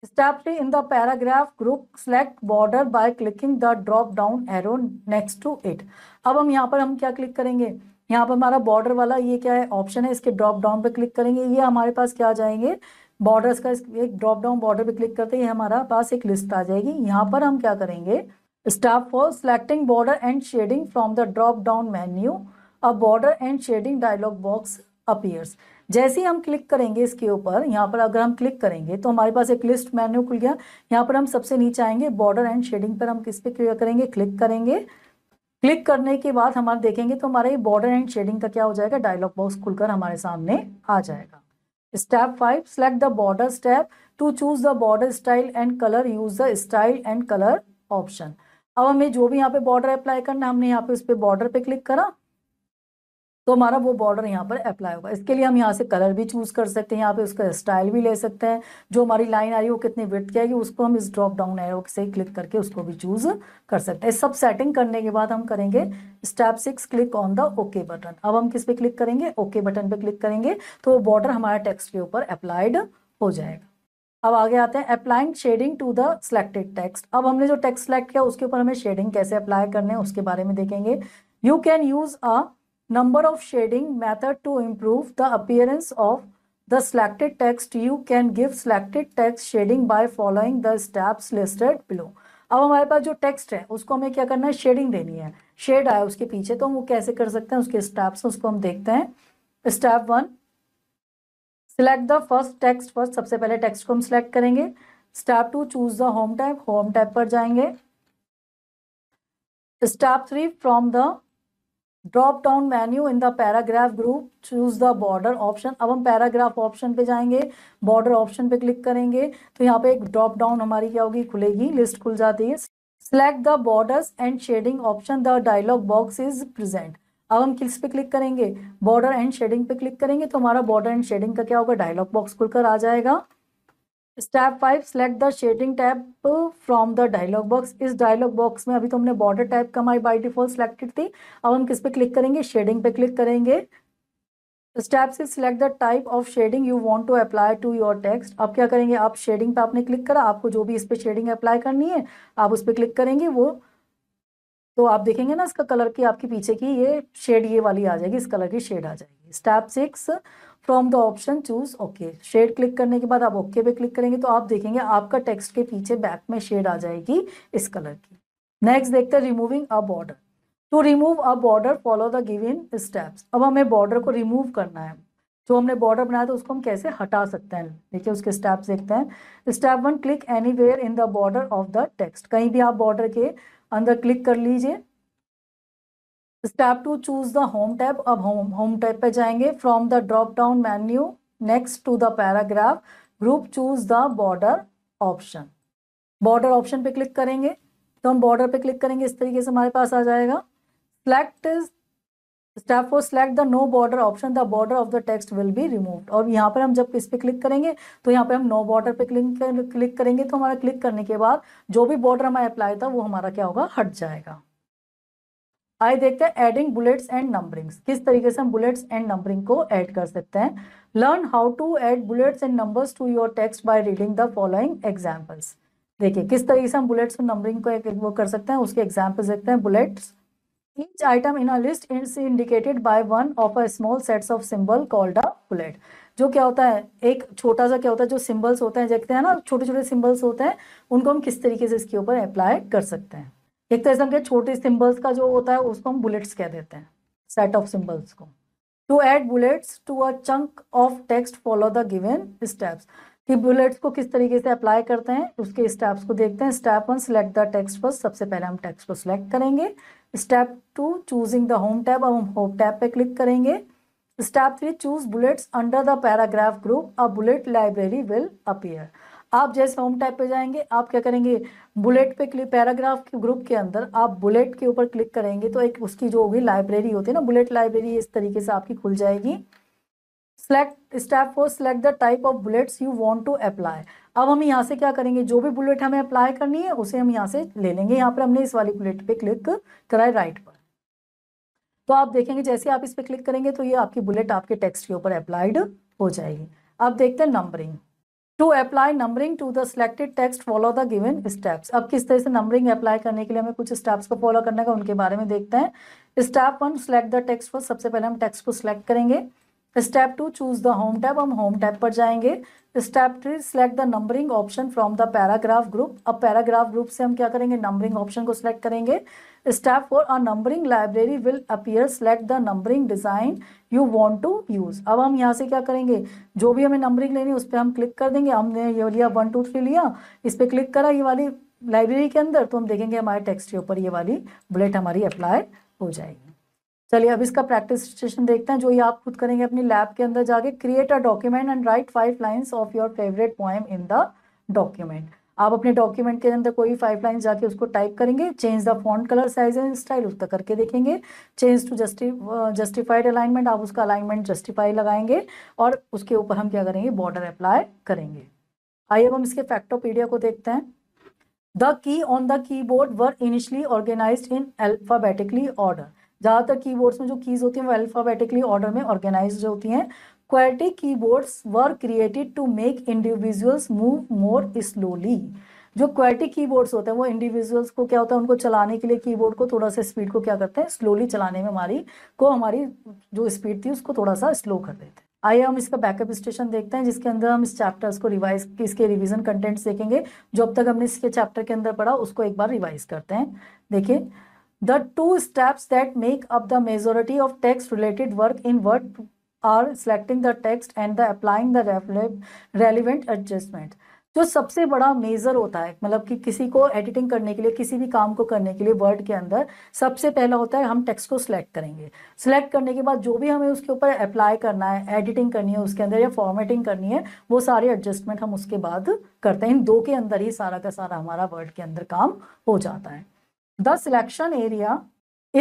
step three in the paragraph group select border by clicking the drop down arrow next to it अब हम यहाँ पर हम क्या क्लिक करेंगे यहाँ पर हमारा बॉर्डर वाला ये क्या है ऑप्शन है इसके ड्रॉप डाउन पे क्लिक करेंगे ये हमारे पास क्या आ जाएंगे बॉर्डर्स का एक ड्रॉप डाउन बॉर्डर पे क्लिक करते ही हमारा पास एक लिस्ट आ जाएगी यहाँ पर हम क्या करेंगे step four selecting border and shading from the drop down menu a border and shading dialog box appears जैसे ही हम क्लिक करेंगे इसके ऊपर यहाँ पर अगर हम क्लिक करेंगे तो हमारे पास एक लिस्ट मेन्यू खुल गया यहाँ पर हम सबसे नीचे आएंगे बॉर्डर एंड शेडिंग पर हम किस पे क्लियर करेंगे क्लिक करेंगे क्लिक करने के बाद हमारे देखेंगे तो हमारा बॉर्डर एंड शेडिंग का क्या हो जाएगा डायलॉग बॉक्स खुलकर हमारे सामने आ जाएगा step five select the border step two choose the border style and colour use the style and colour option अब हमें जो भी यहाँ पे बॉर्डर अप्लाई करना हमने यहाँ पे उस पर बॉर्डर पे क्लिक करा तो हमारा वो बॉर्डर यहाँ पर अप्लाई होगा इसके लिए हम यहाँ से कलर भी चूज़ कर सकते हैं यहाँ पे उसका स्टाइल भी ले सकते हैं जो हमारी लाइन आ रही है वो कितनी विथ की आएगी उसको हम इस ड्रॉप डाउन एरो से क्लिक करके उसको भी चूज़ कर सकते हैं सब सेटिंग करने के बाद हम करेंगे step six click on the okay button अब हम किस पे क्लिक करेंगे ओके बटन पर क्लिक करेंगे तो वो बॉर्डर हमारे टेक्स्ट के ऊपर अप्लाइड हो जाएगा अब आगे आते हैं applying shading to the selected text अब हमने जो टेक्स्ट सेलेक्ट किया उसके ऊपर हमें शेडिंग कैसे अप्लाई करने है उसके बारे में देखेंगे you can use a number of shading method to improve the appearance of the selected text you can give selected text shading by following the steps listed below अब हमारे पास जो टेक्स्ट है उसको हमें क्या करना है शेडिंग देनी है शेड आया उसके पीछे तो हम वो कैसे कर सकते हैं उसके स्टेप्स उसको हम देखते हैं step one select the first text first सबसे पहले टेक्स्ट को हम सिलेक्ट करेंगे step two choose the home tab home tab पर जाएंगे step three from the drop down menu in the paragraph group choose the border option अब हम paragraph option पे जाएंगे बॉर्डर ऑप्शन पे क्लिक करेंगे तो यहाँ पे एक ड्रॉप डाउन हमारी क्या होगी खुलेगी लिस्ट खुल जाती है select the borders and shading option the dialog box is present अब हम किस पे क्लिक करेंगे बॉर्डर एंड शेडिंग पे क्लिक करेंगे तो हमारा बॉर्डर एंड शेडिंग का क्या होगा डायलॉग बॉक्स खुलकर आ जाएगा step five select the shading tab from the dialog box इस डायलॉग बॉक्स में अभी तो हमने बॉर्डर टैप माई बाई डिफॉल्ट सेलेक्टेड थी अब हम किस पे क्लिक करेंगे शेडिंग पे क्लिक करेंगे step six select the type of shading you want to apply to your text अब क्या करेंगे आप शेडिंग पे आपने क्लिक करा आपको जो भी इस पे शेडिंग अप्लाई करनी है आप उस पर क्लिक करेंगे वो तो आप देखेंगे ना इसका कलर की आपके पीछे की ये शेड ये वाली आ जाएगी इस कलर की शेड आ जाएगी step six from the option choose okay shade click करने के बाद आप ओके okay पे क्लिक करेंगे तो आप देखेंगे आपका टेक्स्ट के पीछे बैक में शेड आ जाएगी इस कलर की नेक्स्ट देखते हैं removing a border to remove a border follow the in steps अब हमें बॉर्डर को रिमूव करना है जो हमने बॉर्डर बनाया था उसको हम कैसे हटा सकते हैं देखिए उसके स्टेप्स देखते हैं step one click anywhere in the border of the text कहीं भी आप बॉर्डर के अंदर क्लिक कर लीजिए step two choose the home tab अब होम होम टैब पे जाएंगे from the drop down menu next to the paragraph group choose the border option border option पे क्लिक करेंगे तो हम बॉर्डर पे क्लिक करेंगे इस तरीके से हमारे पास आ जाएगा select step four select the no border option the border of the text will be removed और यहाँ पर हम जब इस पर क्लिक करेंगे तो यहाँ पर हम नो बॉर्डर पे क्लिक क्लिक करेंगे तो हमारा क्लिक करने के बाद जो भी बॉर्डर हमारा अप्लाई था वो हमारा क्या होगा हट जाएगा आइए देखते हैं एडिंग बुलेट्स एंड नंबरिंग्स किस तरीके से हम बुलेट्स एंड नंबरिंग को ऐड कर सकते हैं learn how to add bullets and numbers to your text by reading the following examples देखिए किस तरीके से हम बुलेट्स और नंबरिंग को एक, वो कर सकते हैं उसके एग्जाम्पल्स देखते हैं bullets each item in a list is indicated by one of a small sets of symbol called a जो क्या होता है एक छोटा सा क्या होता है जो सिंबल्स होते हैं देखते हैं ना छोटे छोटे सिंबल्स होते हैं उनको हम किस तरीके से इसके ऊपर अप्लाई कर सकते हैं एक तरह तो से छोटे सिंबल्स का जो होता है उसको हम बुलेट्स कह देते हैं सेट ऑफ सिंबल्स को to add bullets to a chunk of text follow the given steps कि बुलेट्स को किस तरीके से अप्लाई करते हैं उसके स्टेप्स को देखते हैं step one select the text first सबसे पहले हम टेक्स्ट को सिलेक्ट करेंगे step two choosing the home tab अब हम होम टैब पे क्लिक करेंगे step three choose bullets under the paragraph group a bullet library will appear आप जैसे होम टाइप पे जाएंगे आप क्या करेंगे बुलेट पे क्लिक पैराग्राफ के ग्रुप के अंदर आप बुलेट के ऊपर क्लिक करेंगे तो एक उसकी जो होगी लाइब्रेरी होती है ना बुलेट लाइब्रेरी इस तरीके से आपकी खुल जाएगी select step four select the type of bullets you want to apply अब हम यहाँ से क्या करेंगे जो भी बुलेट हमें अप्लाई करनी है उसे हम यहाँ से ले लेंगे यहाँ पर हमने इस वाली बुलेट पे क्लिक कराए राइट पर तो आप देखेंगे जैसे आप इस पर क्लिक करेंगे तो ये आपकी बुलेट आपके टेक्स्ट के ऊपर अप्लाइड हो जाएगी अब देखते हैं numbering to apply numbering to the selected text follow the given steps अब किस तरह से नंबरिंग अप्लाई करने के लिए हमें कुछ स्टेप्स को फॉलो करने का उनके बारे में देखते हैं step one select the text for सबसे पहले हम टेक्स्ट को सिलेक्ट करेंगे step two choose the home tab हम होम टैब पर जाएंगे step three select the numbering option from the paragraph group अब पैराग्राफ ग्रुप से हम क्या करेंगे नंबरिंग ऑप्शन को सिलेक्ट करेंगे Step 4 a numbering library will appear select the numbering design you want to use अब हम यहाँ से क्या करेंगे जो भी हमें नंबरिंग लेनी है उस पर हम क्लिक कर देंगे हमने ये लिया वन टू थ्री लिया इस पर क्लिक करा ये वाली लाइब्रेरी के अंदर तो हम देखेंगे हमारे टेक्स्ट के ऊपर ये वाली बुलेट हमारी अप्लाई हो जाएगी चलिए अब इसका प्रैक्टिस सेशन देखते हैं जो ये आप खुद करेंगे अपनी लैब के अंदर जाके create a document and write five lines of your favourite poem in the document आप अपने डॉक्यूमेंट के अंदर कोई फाइव लाइन जाके उसको टाइप करेंगे change the font colour size and style उसका करके देखेंगे change to justi justified alignment आप उसका अलाइनमेंट जस्टिफाई लगाएंगे और उसके ऊपर हम क्या करेंगे बॉर्डर अप्लाई करेंगे आइए अब हम इसके फैक्टोपीडिया को देखते हैं the key on the keyboard were initially organise in alphabetically order ज़्यादातर कीबोर्ड्स में जो कीज़ होती हैं वो अल्फ़ाबेटिकली ऑर्डर में ऑर्गेनाइज होती हैं QWERTY keyboards were created to make individuals move more slowly जो क्वेटी कीबोर्ड्स होते हैं वो इंडिविजुअल्स को क्या होता है उनको चलाने के लिए कीबोर्ड को थोड़ा सा स्पीड को क्या करते हैं स्लोली चलाने में हमारी को हमारी जो स्पीड थी उसको थोड़ा सा स्लो कर देते हैं आइए हम इसका बैकअप स्टेशन देखते हैं जिसके अंदर हम इस चैप्टर्स को रिवाइज इसके रिविजन कंटेंट्स देखेंगे जो अब तक हमने इसके चैप्टर के अंदर पढ़ा उसको एक बार रिवाइज करते हैं देखिए the two steps that make up the majority of text related work in Word are selecting the text and the applying the relevant adjustment जो सबसे बड़ा मेज़र होता है मतलब कि किसी को एडिटिंग करने के लिए किसी भी काम को करने के लिए वर्ड के अंदर सबसे पहला होता है हम टेक्स्ट को सिलेक्ट करेंगे सिलेक्ट करने के बाद जो भी हमें उसके ऊपर अप्लाई करना है एडिटिंग करनी है उसके अंदर या फॉर्मेटिंग करनी है वो सारे एडजस्टमेंट हम उसके बाद करते हैं इन दो के अंदर ही सारा का सारा हमारा वर्ड के अंदर काम हो जाता है the selection area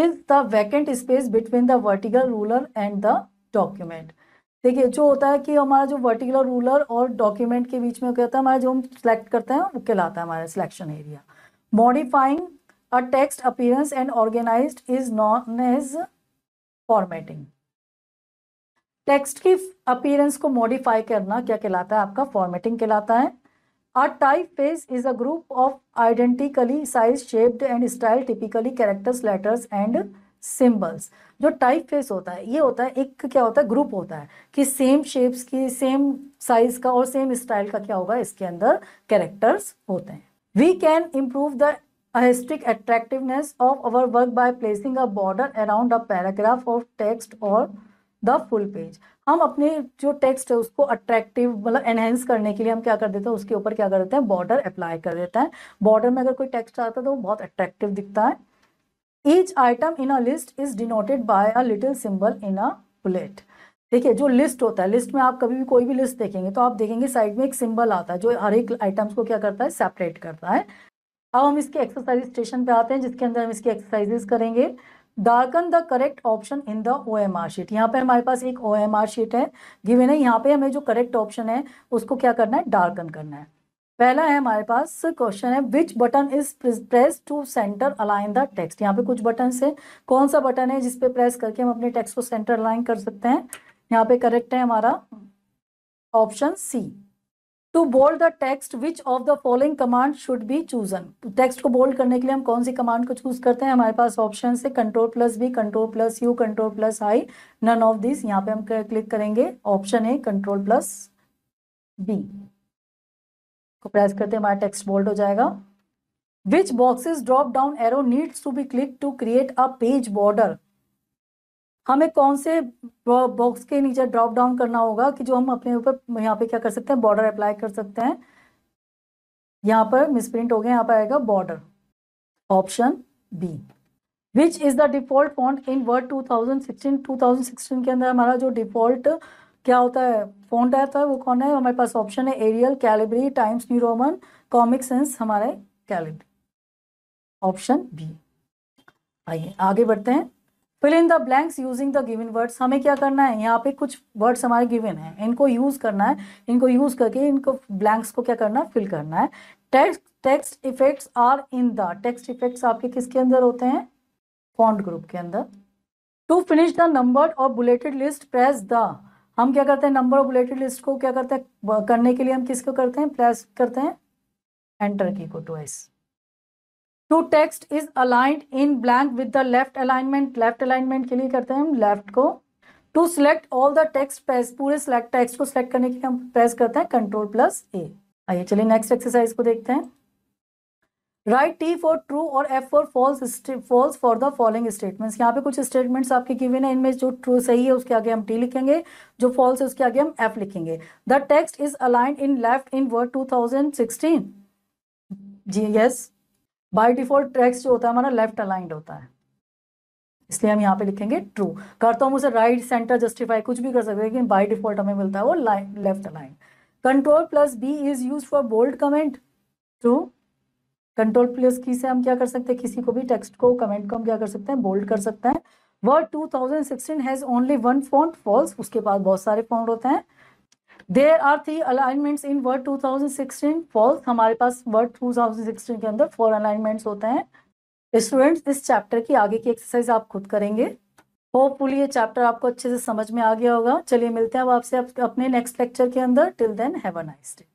is the vacant space between the vertical ruler and the document देखिए जो होता है कि हमारा जो वर्टिकुलर रूलर और डॉक्यूमेंट के बीच में क्या होता है हमारा जो हम सिलेक्ट करते हैं वो कहलाता है हमारा selection area modifying a text appearance and organised is known as formatting text की अपीयरेंस को मॉडिफाई करना क्या कहलाता है आपका फॉर्मेटिंग कहलाता है a typeface is a group of identically size shaped and style typically characters letters and symbols जो टाइप फेस होता है ये होता है एक क्या होता है ग्रुप होता है कि सेम शेप्स की सेम साइज का और सेम स्टाइल का क्या होगा इसके अंदर कैरेक्टर्स होते हैं we can improve the aesthetic attractiveness of our work by placing a border around a paragraph of text और द फुल पेज हम अपने जो टेक्स्ट है उसको अट्रैक्टिव मतलब एनहेंस करने के लिए हम क्या कर देते हैं उसके ऊपर क्या कर देते हैं बॉर्डर अप्लाई कर देते हैं बॉर्डर में अगर कोई टेक्स्ट आता है तो वो बहुत अट्रैक्टिव दिखता है each item in a list is denoted by a little symbol in a bullet देखिए जो लिस्ट होता है लिस्ट में आप कभी भी कोई भी लिस्ट देखेंगे तो आप देखेंगे साइड में एक सिंबल आता है जो हर एक आइटम्स को क्या करता है सेपरेट करता है अब हम इसके एक्सरसाइज स्टेशन पे आते हैं जिसके अंदर हम इसकी एक्सरसाइजेस करेंगे darken the correct option in the O M R sheet यहाँ पे हमारे पास एक ओ एम आर शीट है गिवेन है यहाँ पे हमें जो करेक्ट ऑप्शन है उसको क्या करना है डार्कन करना है पहला है हमारे पास क्वेश्चन है which button is press to centre align the text यहाँ पे कुछ बटन है कौन सा बटन है जिसपे प्रेस करके हम अपने टेक्स्ट को सेंटर अलाइन कर सकते हैं यहाँ पे करेक्ट है हमारा option C to bold the text which of the following command should be chosen text को बोल्ड करने के लिए हम कौन सी कमांड को चूज करते हैं हमारे पास ऑप्शन है control plus B control plus U control plus I none of this यहाँ पे हम क्लिक करेंगे option A control plus B तो प्रेस करते हमारा टेक्स्ट बोल्ड हो जाएगा which boxes drop down arrow needs to be click to create a page border हमें कौन से बॉक्स के नीचे ड्रॉप डाउन करना होगा कि जो हम अपने ऊपर यहाँ पे क्या कर सकते हैं बॉर्डर अप्लाई कर सकते हैं यहाँ पर मिसप्रिंट हो गया यहाँ पर आएगा border option B which is the default font in Word 2016 2016 के अंदर हमारा जो डिफॉल्ट क्या होता है फोन रहता है वो कौन है हमारे पास ऑप्शन है Arial Calibri Times New Roman Comic Sans हमारे कैलिब्री ऑप्शन बी आइए आगे बढ़ते हैं fill in the blanks using the given words हमें क्या करना है यहाँ पे कुछ वर्ड्स हमारे गिवन है इनको यूज़ करना है इनको यूज़ करके इनको ब्लैंक्स को क्या करना है फिल करना है text text effects are in the text effects आपके किसके अंदर होते हैं फॉन्ट ग्रुप के अंदर टू फिनिश द नंबर और बुलेटेड लिस्ट प्रेस द हम क्या करते हैं नंबर ऑफ रिलेटेड लिस्ट को क्या करते हैं करने के लिए हम किसको करते हैं प्रेस करते हैं एंटर की को twice to text is aligned in blank with the left alignment left alignment के लिए करते हैं हम लेफ्ट को to select all the text press पूरे सिलेक्ट टेक्स्ट को सिलेक्ट करने के लिए हम प्रेस करते हैं कंट्रोल प्लस ए आइए चलिए नेक्स्ट एक्सरसाइज को देखते हैं राइट टी फॉर ट्रू और F for false false for the following statements यहाँ पे कुछ स्टेटमेंट्स आपके गिवे ना इनमें जो ट्रू सही है उसके आगे हम टी लिखेंगे जो फॉल्स है उसके आगे हम एफ लिखेंगे the text is aligned in left in Word 2016 जी यस बाय डिफॉल्ट टेक्स्ट जो होता है हमारा लेफ्ट अलाइंड होता है इसलिए हम यहाँ पे लिखेंगे ट्रू करता हूँ उसे राइट सेंटर जस्टिफाई कुछ भी कर सकते लेकिन बाई डिफॉल्ट हमें मिलता है वो left aligned control plus B is use for bold comment true control plus key से हम क्या कर सकते हैं किसी को भी टेक्स्ट को कमेंट को हम क्या कर सकते हैं बोल्ड कर सकते हैं Word 2016 has only one font false उसके बाद बहुत सारे फॉन्ट होते हैं there are three alignments in Word 2016 false हमारे पास वर्ड 2016 के अंदर फोर अलाइनमेंट्स होते हैं स्टूडेंट्स इस चैप्टर की आगे की एक्सरसाइज आप खुद करेंगे होपफुली ये चैप्टर आपको अच्छे से समझ में आ गया होगा चलिए मिलते हैं अब आपसे अपने नेक्स्ट लेक्चर के अंदर till then have a nice day